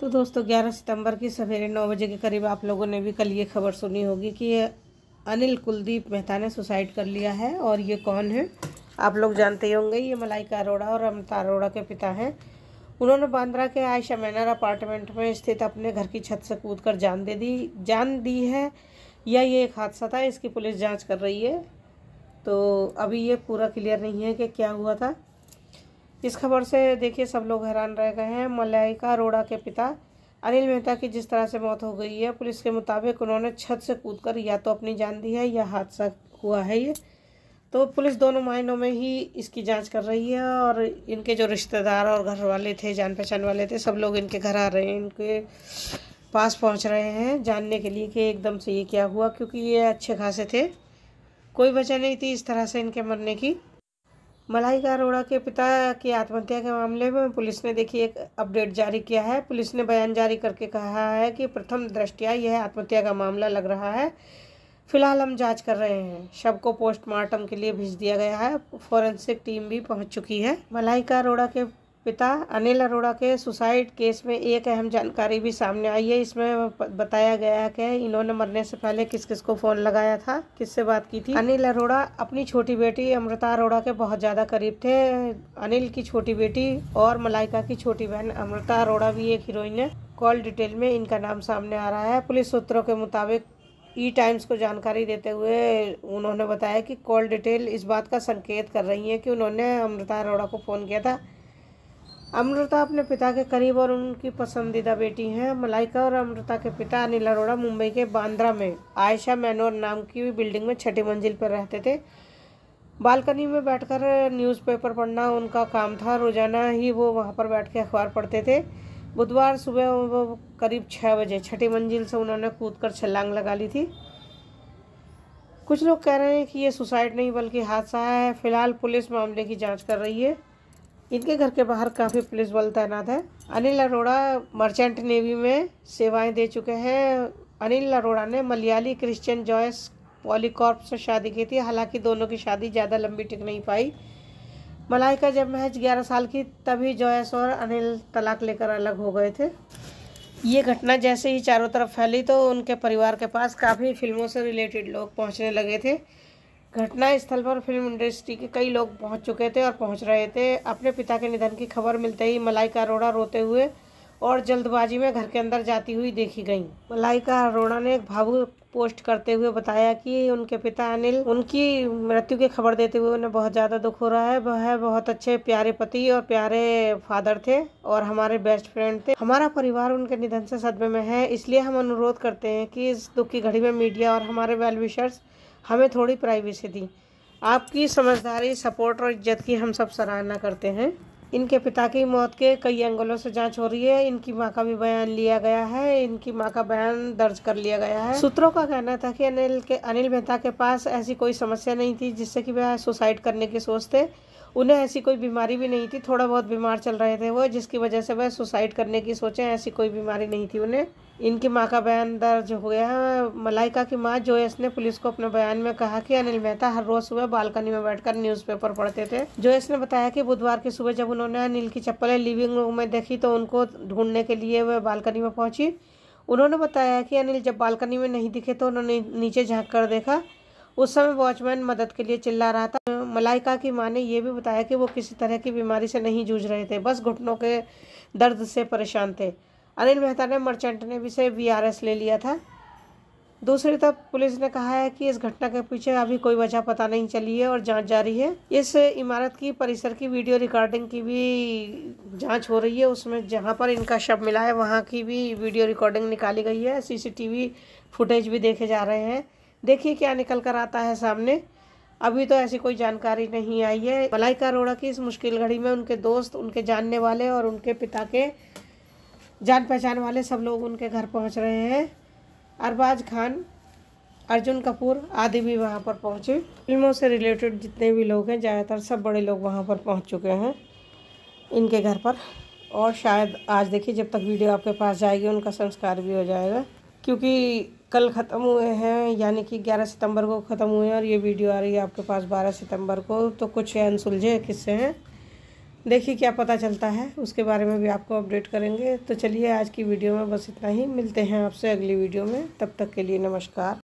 तो दोस्तों 11 सितंबर की सवेरे 9 बजे के करीब आप लोगों ने भी कल ये खबर सुनी होगी कि अनिल कुलदीप मेहता ने सुसाइड कर लिया है और ये कौन है आप लोग जानते ही होंगे ये मलाइका अरोड़ा और अमिता अरोड़ा के पिता हैं उन्होंने बांद्रा के आयशा मैनर अपार्टमेंट में स्थित अपने घर की छत से कूद कर जान दे दी जान दी है या ये एक हादसा था इसकी पुलिस जांच कर रही है तो अभी ये पूरा क्लियर नहीं है कि क्या हुआ था इस खबर से देखिए सब लोग हैरान रह गए हैं मलाइका अरोड़ा के पिता अनिल मेहता की जिस तरह से मौत हो गई है पुलिस के मुताबिक उन्होंने छत से कूदकर या तो अपनी जान दी है या हादसा हुआ है ये तो पुलिस दोनों मायनों में ही इसकी जांच कर रही है और इनके जो रिश्तेदार और घर वाले थे जान पहचान वाले थे सब लोग इनके घर आ रहे हैं इनके पास पहुंच रहे हैं जानने के लिए कि एकदम से ये क्या हुआ क्योंकि ये अच्छे खासे थे कोई वजह नहीं थी इस तरह से इनके मरने की मलाई अरोड़ा के पिता की आत्महत्या के मामले में पुलिस ने देखिए एक अपडेट जारी किया है पुलिस ने बयान जारी करके कहा है कि प्रथम दृष्टिया यह आत्महत्या का मामला लग रहा है फिलहाल हम जांच कर रहे हैं शव को पोस्टमार्टम के लिए भेज दिया गया है फॉरेंसिक टीम भी पहुंच चुकी है मलाइका अरोड़ा के पिता अनिल अरोड़ा के सुसाइड केस में एक अहम जानकारी भी सामने आई है इसमें बताया गया है कि इन्होंने मरने से पहले किस किस को फ़ोन लगाया था किससे बात की थी अनिल अरोड़ा अपनी छोटी बेटी अमृता अरोड़ा के बहुत ज़्यादा करीब थे अनिल की छोटी बेटी और मलाइका की छोटी बहन अमृता अरोड़ा भी एक हीरोइन है कॉल डिटेल में इनका नाम सामने आ रहा है पुलिस सूत्रों के मुताबिक ई टाइम्स को जानकारी देते हुए उन्होंने बताया कि कॉल डिटेल इस बात का संकेत कर रही है कि उन्होंने अमृता अरोड़ा को फ़ोन किया था अमृता अपने पिता के करीब और उनकी पसंदीदा बेटी हैं मलाइका और अमृता के पिता अनिल अरोड़ा मुंबई के बांद्रा में आयशा मैनोर नाम की बिल्डिंग में छठी मंजिल पर रहते थे बालकनी में बैठकर न्यूज़पेपर पढ़ना उनका काम था रोज़ाना ही वो वहाँ पर बैठ के अखबार पढ़ते थे बुधवार सुबह वो करीब छः बजे छठी मंजिल से उन्होंने कूद कर छलांग लगा ली थी कुछ लोग कह रहे हैं कि ये सुसाइड नहीं बल्कि हादसा है फिलहाल पुलिस मामले की जांच कर रही है इनके घर के बाहर काफ़ी पुलिस बल तैनात है अनिल अरोड़ा मर्चेंट नेवी में सेवाएं दे चुके हैं अनिल अरोड़ा ने मलयाली क्रिश्चियन जॉयस पॉलीकॉर्प से शादी की थी हालांकि दोनों की शादी ज़्यादा लंबी टिक नहीं पाई मलाइका जब महज 11 साल की तभी जॉयस और अनिल तलाक लेकर अलग हो गए थे ये घटना जैसे ही चारों तरफ फैली तो उनके परिवार के पास काफ़ी फिल्मों से रिलेटेड लोग पहुँचने लगे थे घटनास्थल पर फिल्म इंडस्ट्री के कई लोग पहुंच चुके थे और पहुंच रहे थे अपने पिता के निधन की खबर मिलते ही मलाइका अरोड़ा रोते हुए और जल्दबाजी में घर के अंदर जाती हुई देखी गई मलाइका अरोड़ा ने एक भावुक पोस्ट करते हुए बताया कि उनके पिता अनिल उनकी मृत्यु की खबर देते हुए उन्हें बहुत ज़्यादा दुख हो रहा है वह बहुत अच्छे प्यारे पति और प्यारे फादर थे और हमारे बेस्ट फ्रेंड थे हमारा परिवार उनके निधन से सदमे में है इसलिए हम अनुरोध करते हैं कि इस दुख की घड़ी में मीडिया और हमारे वेलविशर्स well हमें थोड़ी प्राइवेसी दी आपकी समझदारी सपोर्ट और इज्जत की हम सब सराहना करते हैं इनके पिता की मौत के कई एंगलों से जांच हो रही है इनकी मां का भी बयान लिया गया है इनकी मां का बयान दर्ज कर लिया गया है सूत्रों का कहना था कि अनिल के अनिल मेहता के पास ऐसी कोई समस्या नहीं थी जिससे कि वह सुसाइड करने की सोचते उन्हें ऐसी कोई बीमारी भी नहीं थी थोड़ा बहुत बीमार चल रहे थे वो जिसकी वजह से वह सुसाइड करने की सोचें ऐसी कोई बीमारी नहीं थी उन्हें इनकी माँ का बयान दर्ज हो गया है मलाइका की माँ जोएस ने पुलिस को अपने बयान में कहा कि अनिल मेहता हर रोज सुबह बालकनी में बैठकर न्यूज़पेपर पढ़ते थे जोएस ने बताया कि बुधवार की सुबह जब उन्होंने अनिल की चप्पलें लिविंग रूम में देखी तो उनको ढूंढने के लिए वह बालकनी में पहुंची उन्होंने बताया कि अनिल जब बालकनी में नहीं दिखे तो उन्होंने नीचे झाँक कर देखा उस समय वॉचमैन मदद के लिए चिल्ला रहा था मलाइका की माँ ने यह भी बताया कि वो किसी तरह की बीमारी से नहीं जूझ रहे थे बस घुटनों के दर्द से परेशान थे अनिल मेहता ने मर्चेंट ने भी से वी ले लिया था दूसरी तरफ पुलिस ने कहा है कि इस घटना के पीछे अभी कोई वजह पता नहीं चली है और जांच जारी है इस इमारत की परिसर की वीडियो रिकॉर्डिंग की भी जांच हो रही है उसमें जहां पर इनका शव मिला है वहां की भी वीडियो रिकॉर्डिंग निकाली गई है सीसीटीवी फुटेज भी देखे जा रहे हैं देखिए क्या निकल कर आता है सामने अभी तो ऐसी कोई जानकारी नहीं आई है मलाइका अरोड़ा की इस मुश्किल घड़ी में उनके दोस्त उनके जानने वाले और उनके पिता के जान पहचान वाले सब लोग उनके घर पहुंच रहे हैं अरबाज खान अर्जुन कपूर आदि भी वहां पर पहुंचे फिल्मों से रिलेटेड जितने भी लोग हैं ज़्यादातर सब बड़े लोग वहाँ पर पहुँच चुके हैं इनके घर पर और शायद आज देखिए जब तक वीडियो आपके पास जाएगी उनका संस्कार भी हो जाएगा क्योंकि कल ख़त्म हुए हैं यानी कि 11 सितंबर को ख़त्म हुए हैं और ये वीडियो आ रही है आपके पास 12 सितंबर को तो कुछ अनसुलझे किस्से हैं देखिए क्या पता चलता है उसके बारे में भी आपको अपडेट करेंगे तो चलिए आज की वीडियो में बस इतना ही मिलते हैं आपसे अगली वीडियो में तब तक के लिए नमस्कार